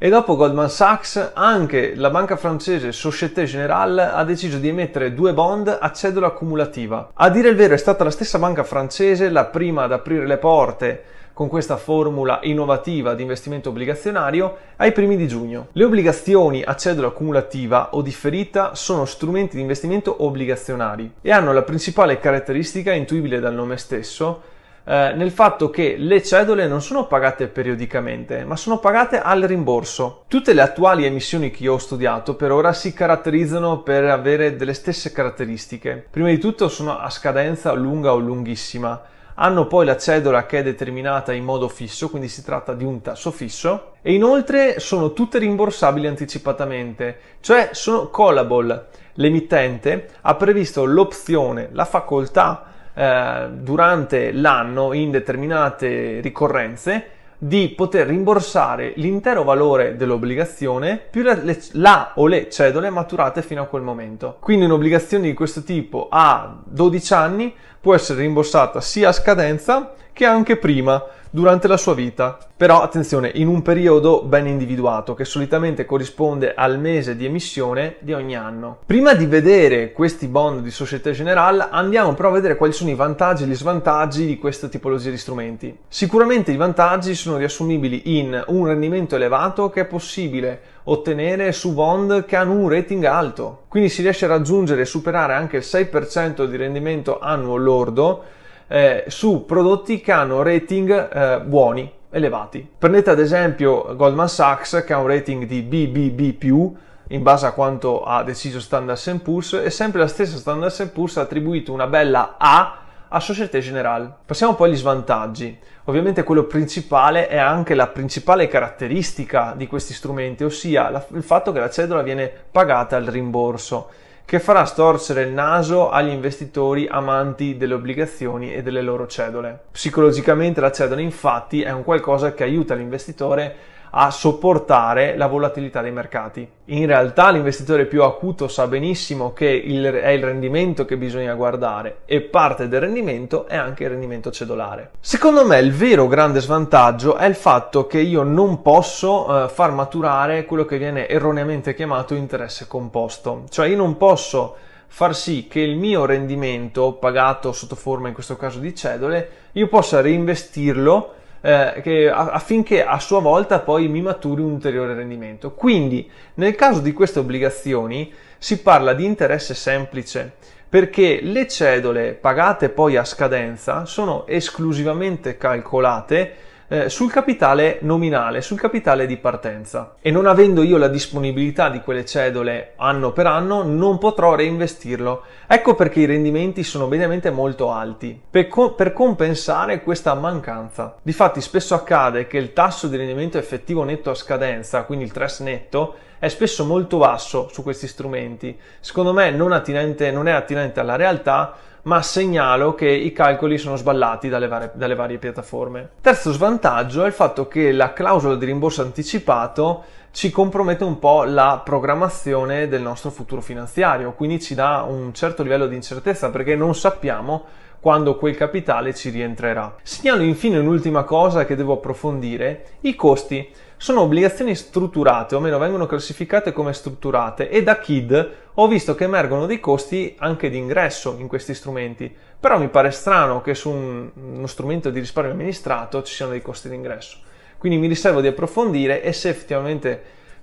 E dopo Goldman Sachs, anche la banca francese Société Générale ha deciso di emettere due bond a cedola cumulativa. A dire il vero è stata la stessa banca francese la prima ad aprire le porte con questa formula innovativa di investimento obbligazionario ai primi di giugno. Le obbligazioni a cedola cumulativa o differita sono strumenti di investimento obbligazionari e hanno la principale caratteristica intuibile dal nome stesso eh, nel fatto che le cedole non sono pagate periodicamente, ma sono pagate al rimborso. Tutte le attuali emissioni che io ho studiato per ora si caratterizzano per avere delle stesse caratteristiche. Prima di tutto sono a scadenza lunga o lunghissima hanno poi la cedola che è determinata in modo fisso, quindi si tratta di un tasso fisso, e inoltre sono tutte rimborsabili anticipatamente, cioè sono callable. L'emittente ha previsto l'opzione, la facoltà eh, durante l'anno in determinate ricorrenze di poter rimborsare l'intero valore dell'obbligazione più la, le, la, o le cedole maturate fino a quel momento. Quindi un'obbligazione di questo tipo a 12 anni può essere rimborsata sia a scadenza che anche prima durante la sua vita. Però attenzione, in un periodo ben individuato che solitamente corrisponde al mese di emissione di ogni anno. Prima di vedere questi bond di Societe Generale, andiamo però a vedere quali sono i vantaggi e gli svantaggi di questa tipologia di strumenti. Sicuramente i vantaggi sono riassumibili in un rendimento elevato che è possibile ottenere su bond che hanno un rating alto. Quindi si riesce a raggiungere e superare anche il 6% di rendimento annuo lordo eh, su prodotti che hanno rating eh, buoni, elevati. Prendete ad esempio Goldman Sachs che ha un rating di BBB+, in base a quanto ha deciso Standard Poor's e sempre la stessa Standard Poor's ha attribuito una bella A a Societe Generale. Passiamo poi agli svantaggi. Ovviamente quello principale è anche la principale caratteristica di questi strumenti, ossia la, il fatto che la cedola viene pagata al rimborso, che farà storcere il naso agli investitori amanti delle obbligazioni e delle loro cedole. Psicologicamente la cedola infatti è un qualcosa che aiuta l'investitore a sopportare la volatilità dei mercati. In realtà l'investitore più acuto sa benissimo che il, è il rendimento che bisogna guardare e parte del rendimento è anche il rendimento cedolare. Secondo me il vero grande svantaggio è il fatto che io non posso eh, far maturare quello che viene erroneamente chiamato interesse composto, cioè io non posso far sì che il mio rendimento pagato sotto forma in questo caso di cedole io possa reinvestirlo eh, che, affinché a sua volta poi mi maturi un ulteriore rendimento. Quindi nel caso di queste obbligazioni si parla di interesse semplice perché le cedole pagate poi a scadenza sono esclusivamente calcolate eh, sul capitale nominale, sul capitale di partenza. E non avendo io la disponibilità di quelle cedole anno per anno, non potrò reinvestirlo. Ecco perché i rendimenti sono mediamente molto alti, per, co- per compensare questa mancanza. Difatti spesso accade che il tasso di rendimento effettivo netto a scadenza, quindi il stress netto, è spesso molto basso su questi strumenti. Secondo me non, attinente, non è attinente alla realtà, ma segnalo che i calcoli sono sballati dalle varie, dalle varie piattaforme. Terzo svantaggio è il fatto che la clausola di rimborso anticipato ci compromette un po' la programmazione del nostro futuro finanziario, quindi ci dà un certo livello di incertezza perché non sappiamo quando quel capitale ci rientrerà. Segnalo infine un'ultima cosa che devo approfondire, i costi. Sono obbligazioni strutturate, o meno vengono classificate come strutturate, e da KID ho visto che emergono dei costi anche di ingresso in questi strumenti. Però mi pare strano che su un, uno strumento di risparmio amministrato ci siano dei costi di ingresso. Quindi mi riservo di approfondire e se effettivamente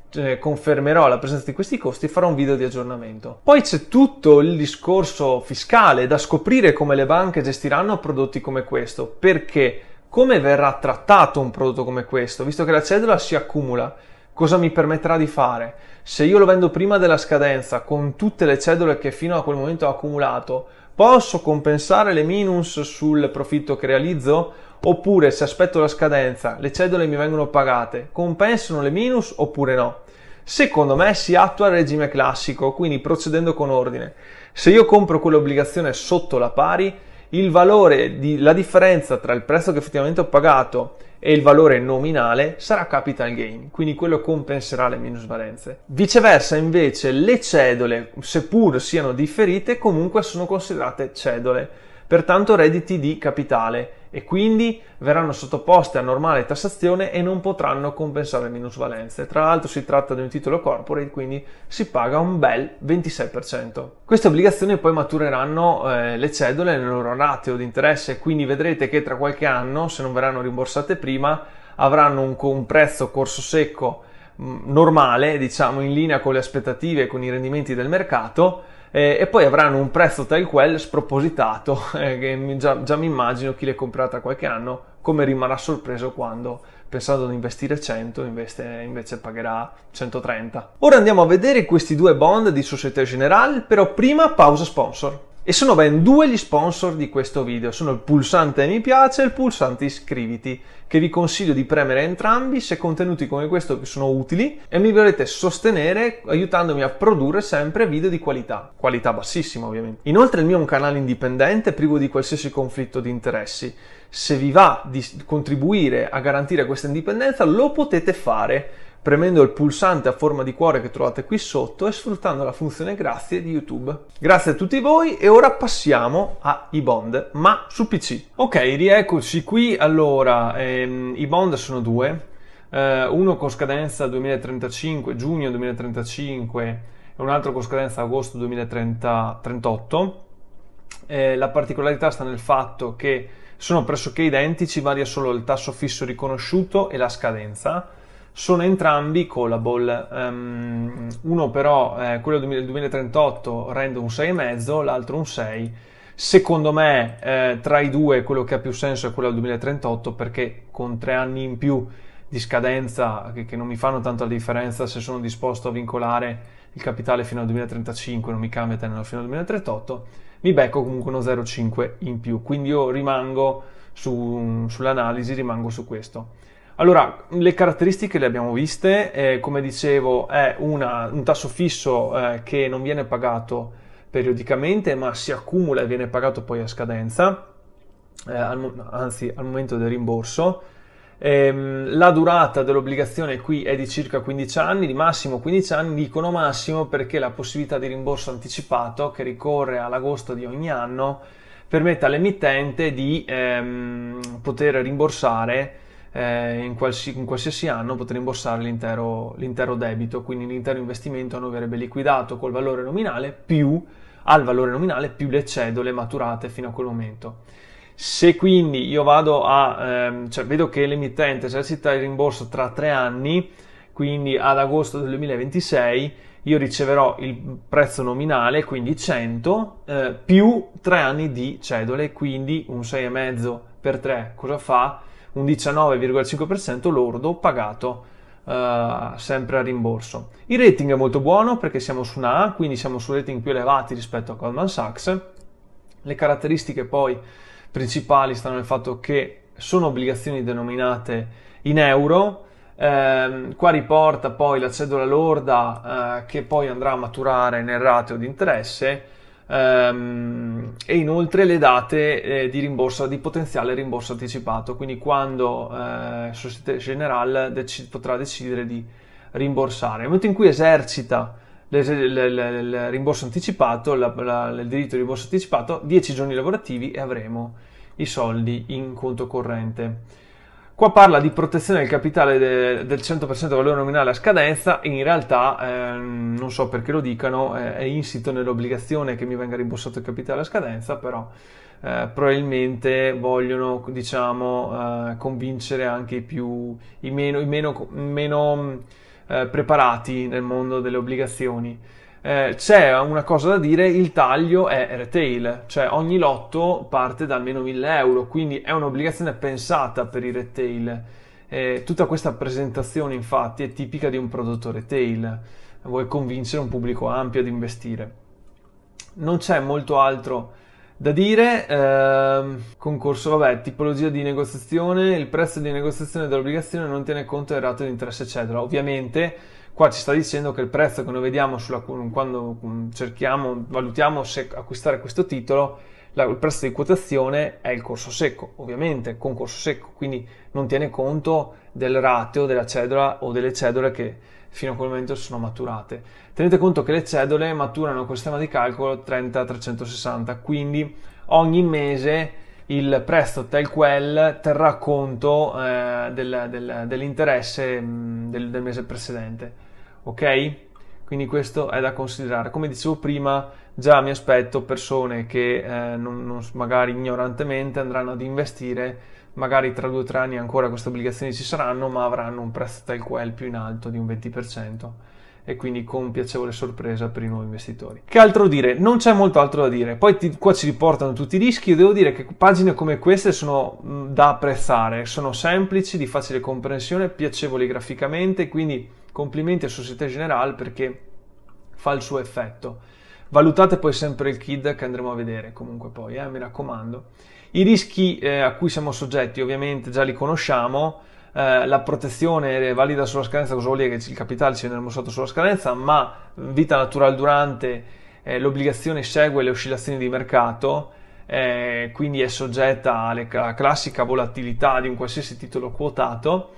cioè, confermerò la presenza di questi costi farò un video di aggiornamento. Poi c'è tutto il discorso fiscale da scoprire come le banche gestiranno prodotti come questo, perché come verrà trattato un prodotto come questo, visto che la cedola si accumula. Cosa mi permetterà di fare? Se io lo vendo prima della scadenza con tutte le cedole che fino a quel momento ho accumulato, posso compensare le minus sul profitto che realizzo? Oppure se aspetto la scadenza, le cedole mi vengono pagate, compensano le minus oppure no? Secondo me si attua il regime classico, quindi procedendo con ordine. Se io compro quell'obbligazione sotto la pari, il valore, di, la differenza tra il prezzo che effettivamente ho pagato e il valore nominale sarà capital gain, quindi quello compenserà le minusvalenze. Viceversa, invece, le cedole, seppur siano differite, comunque sono considerate cedole, pertanto redditi di capitale e quindi verranno sottoposte a normale tassazione e non potranno compensare minusvalenze. Tra l'altro si tratta di un titolo corporate, quindi si paga un bel 26%. Queste obbligazioni poi matureranno eh, le cedole nel loro ratio di interesse, quindi vedrete che tra qualche anno, se non verranno rimborsate prima, avranno un, un prezzo corso secco mm, normale, diciamo in linea con le aspettative e con i rendimenti del mercato eh, e poi avranno un prezzo tal quel spropositato, eh, che mi, già, già, mi immagino chi le comprerà tra qualche anno come rimarrà sorpreso quando pensando ad investire 100 investe, invece pagherà 130. Ora andiamo a vedere questi due bond di Societe Generale, però prima pausa sponsor. E sono ben due gli sponsor di questo video, sono il pulsante mi piace e il pulsante iscriviti, che vi consiglio di premere entrambi se contenuti come questo sono utili e mi volete sostenere aiutandomi a produrre sempre video di qualità, qualità bassissima ovviamente. Inoltre il mio è un canale indipendente privo di qualsiasi conflitto di interessi. Se vi va di contribuire a garantire questa indipendenza lo potete fare premendo il pulsante a forma di cuore che trovate qui sotto e sfruttando la funzione grazie di YouTube. Grazie a tutti voi e ora passiamo ai bond, ma su PC. Ok, rieccoci qui. Allora, ehm, i bond sono due, eh, uno con scadenza 2035, giugno 2035 e un altro con scadenza agosto 2038. Eh, la particolarità sta nel fatto che sono pressoché identici, varia solo il tasso fisso riconosciuto e la scadenza sono entrambi callable, um, uno però, eh, quello del 2038, rende un 6,5, l'altro un 6. Secondo me eh, tra i due quello che ha più senso è quello del 2038 perché con tre anni in più di scadenza che, che non mi fanno tanto la differenza se sono disposto a vincolare il capitale fino al 2035, non mi cambia tenendo fino al 2038, mi becco comunque uno 0,5 in più. Quindi io rimango su, sull'analisi, rimango su questo. Allora, le caratteristiche le abbiamo viste, eh, come dicevo è una, un tasso fisso eh, che non viene pagato periodicamente ma si accumula e viene pagato poi a scadenza, eh, al, anzi al momento del rimborso. Ehm, la durata dell'obbligazione qui è di circa 15 anni, di massimo 15 anni, dicono massimo perché la possibilità di rimborso anticipato che ricorre all'agosto di ogni anno permette all'emittente di ehm, poter rimborsare eh, in, qualsi, in, qualsiasi anno poter rimborsare l'intero, l'intero debito, quindi l'intero investimento non verrebbe liquidato col valore nominale più al valore nominale più le cedole maturate fino a quel momento. Se quindi io vado a, ehm, cioè vedo che l'emittente esercita il rimborso tra tre anni, quindi ad agosto del 2026 io riceverò il prezzo nominale, quindi 100, eh, più tre anni di cedole, quindi un 6,5 per 3 cosa fa? un 19,5% lordo pagato Uh, sempre a rimborso. Il rating è molto buono perché siamo su una A, quindi siamo su rating più elevati rispetto a Goldman Sachs. Le caratteristiche poi principali stanno nel fatto che sono obbligazioni denominate in euro. Ehm, qua riporta poi la cedola lorda eh, che poi andrà a maturare nel rateo di interesse ehm, e inoltre le date eh, di, rimborso, di potenziale rimborso anticipato, quindi quando eh, Societe Generale dec- potrà decidere di rimborsare. Nel momento in cui esercita il rimborso anticipato, la, la, il diritto di rimborso anticipato, 10 giorni lavorativi e avremo i soldi in conto corrente. Qua parla di protezione del capitale de- del 100% del valore nominale a scadenza in realtà, ehm, non so perché lo dicano, eh, è insito nell'obbligazione che mi venga rimborsato il capitale a scadenza, però eh, probabilmente vogliono, diciamo, eh, convincere anche i più, i meno, i meno, meno eh, preparati nel mondo delle obbligazioni. Eh, c'è una cosa da dire, il taglio è retail, cioè ogni lotto parte da almeno 1000 euro, quindi è un'obbligazione pensata per i retail. Eh, tutta questa presentazione infatti è tipica di un prodotto retail, vuoi convincere un pubblico ampio ad investire. Non c'è molto altro da dire, ehm, concorso, vabbè, tipologia di negoziazione, il prezzo di negoziazione dell'obbligazione non tiene conto del rato di interesse, eccetera. Ovviamente, qua ci sta dicendo che il prezzo che noi vediamo sulla, quando mm, cerchiamo, valutiamo se acquistare questo titolo, la, il prezzo di quotazione è il corso secco, ovviamente, concorso secco, quindi non tiene conto del ratio della cedola o delle cedole che fino a quel momento sono maturate. Tenete conto che le cedole maturano col sistema di calcolo 30-360, quindi ogni mese il prestito TelQuel terrà conto eh, del, del, dell'interesse mm, del, del, mese precedente. Ok? Quindi questo è da considerare. Come dicevo prima, già mi aspetto persone che eh, non, non, magari ignorantemente andranno ad investire magari tra due o tre anni ancora queste obbligazioni ci saranno, ma avranno un prezzo tal quel più in alto di un 20% e quindi con piacevole sorpresa per i nuovi investitori. Che altro dire? Non c'è molto altro da dire. Poi ti, qua ci riportano tutti i rischi. Io devo dire che pagine come queste sono mm, da apprezzare, sono semplici, di facile comprensione, piacevoli graficamente, quindi complimenti a Società Generale perché fa il suo effetto. Valutate poi sempre il KID che andremo a vedere comunque poi, eh, mi raccomando. I rischi eh, a cui siamo soggetti ovviamente già li conosciamo, eh, la protezione è valida sulla scadenza, cosa vuol dire che il capitale ci viene mostrato sulla scadenza, ma vita naturale durante eh, l'obbligazione segue le oscillazioni di mercato, eh, quindi è soggetta alla classica volatilità di un qualsiasi titolo quotato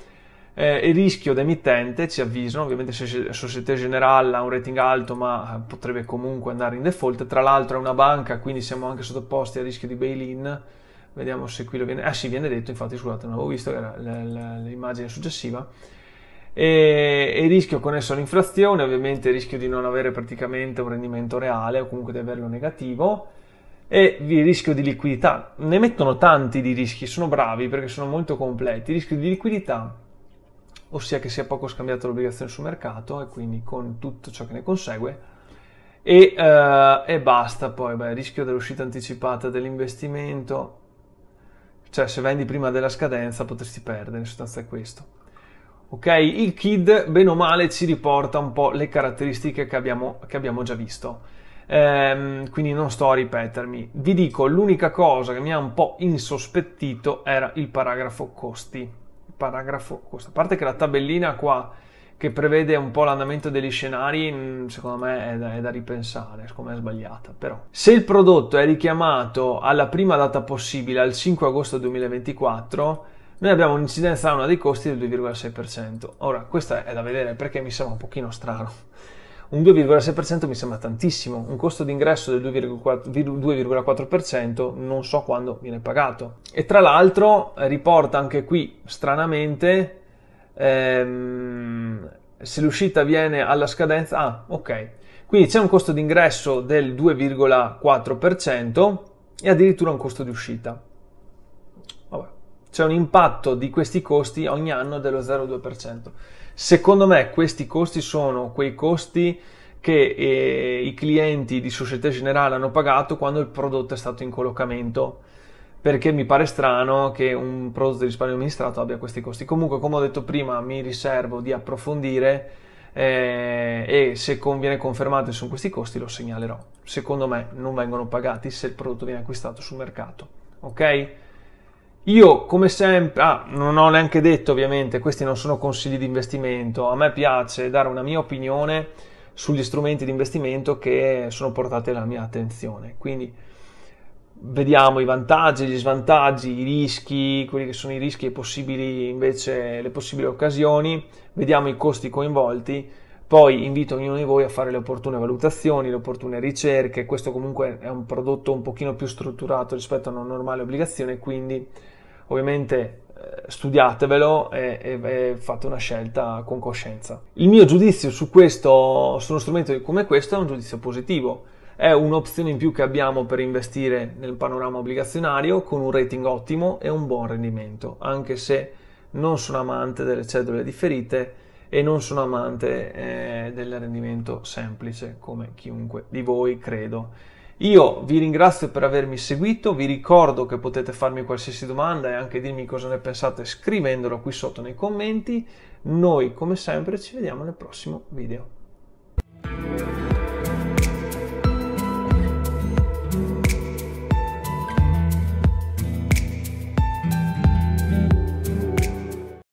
eh, il rischio d'emittente, ci avvisano, ovviamente se Societe Generale ha un rating alto ma eh, potrebbe comunque andare in default, tra l'altro è una banca quindi siamo anche sottoposti al rischio di bail-in, vediamo se qui lo viene, ah sì viene detto infatti scusate non avevo visto che era l'immagine successiva, e, e, il rischio connesso all'inflazione, ovviamente il rischio di non avere praticamente un rendimento reale o comunque di averlo negativo e il rischio di liquidità. Ne mettono tanti di rischi, sono bravi perché sono molto completi. Il rischio di liquidità ossia che sia poco scambiata l'obbligazione sul mercato e quindi con tutto ciò che ne consegue. E, eh, e basta, poi beh, rischio dell'uscita anticipata dell'investimento, cioè se vendi prima della scadenza potresti perdere, in sostanza è questo. Ok, il KID bene o male ci riporta un po' le caratteristiche che abbiamo, che abbiamo già visto. Ehm, quindi non sto a ripetermi. Vi dico, l'unica cosa che mi ha un po' insospettito era il paragrafo costi paragrafo, questa parte che la tabellina qua che prevede un po' l'andamento degli scenari, mm, secondo me è da, è da ripensare, secondo me è sbagliata. Però. Se il prodotto è richiamato alla prima data possibile, al 5 agosto 2024, noi abbiamo un'incidenza annua dei costi del 2,6%. Ora, questa è da vedere perché mi sembra un pochino strano un 2,6% mi sembra tantissimo, un costo d'ingresso del 2,4% non so quando viene pagato. E tra l'altro eh, riporta anche qui stranamente ehm, se l'uscita viene alla scadenza... Ah, ok. Quindi c'è un costo d'ingresso del 2,4% e addirittura un costo di uscita c'è un impatto di questi costi ogni anno dello 0,2%. Secondo me questi costi sono quei costi che eh, i clienti di Società Generale hanno pagato quando il prodotto è stato in collocamento perché mi pare strano che un prodotto di risparmio amministrato abbia questi costi. Comunque, come ho detto prima, mi riservo di approfondire eh, e se conviene viene confermato che sono questi costi lo segnalerò. Secondo me non vengono pagati se il prodotto viene acquistato sul mercato. Ok? Io come sempre, ah, non ho neanche detto ovviamente, questi non sono consigli di investimento, a me piace dare una mia opinione sugli strumenti di investimento che sono portati alla mia attenzione, quindi vediamo i vantaggi, gli svantaggi, i rischi, quelli che sono i rischi e possibili invece le possibili occasioni, vediamo i costi coinvolti, poi invito ognuno di voi a fare le opportune valutazioni, le opportune ricerche, questo comunque è un prodotto un pochino più strutturato rispetto a una normale obbligazione, quindi ovviamente eh, studiatevelo e, e, e, fate una scelta con coscienza. Il mio giudizio su questo, su uno strumento come questo, è un giudizio positivo. È un'opzione in più che abbiamo per investire nel panorama obbligazionario con un rating ottimo e un buon rendimento, anche se non sono amante delle cedole differite e non sono amante eh, del rendimento semplice come chiunque di voi, credo. Io vi ringrazio per avermi seguito, vi ricordo che potete farmi qualsiasi domanda e anche dirmi cosa ne pensate scrivendolo qui sotto nei commenti. Noi come sempre ci vediamo nel prossimo video.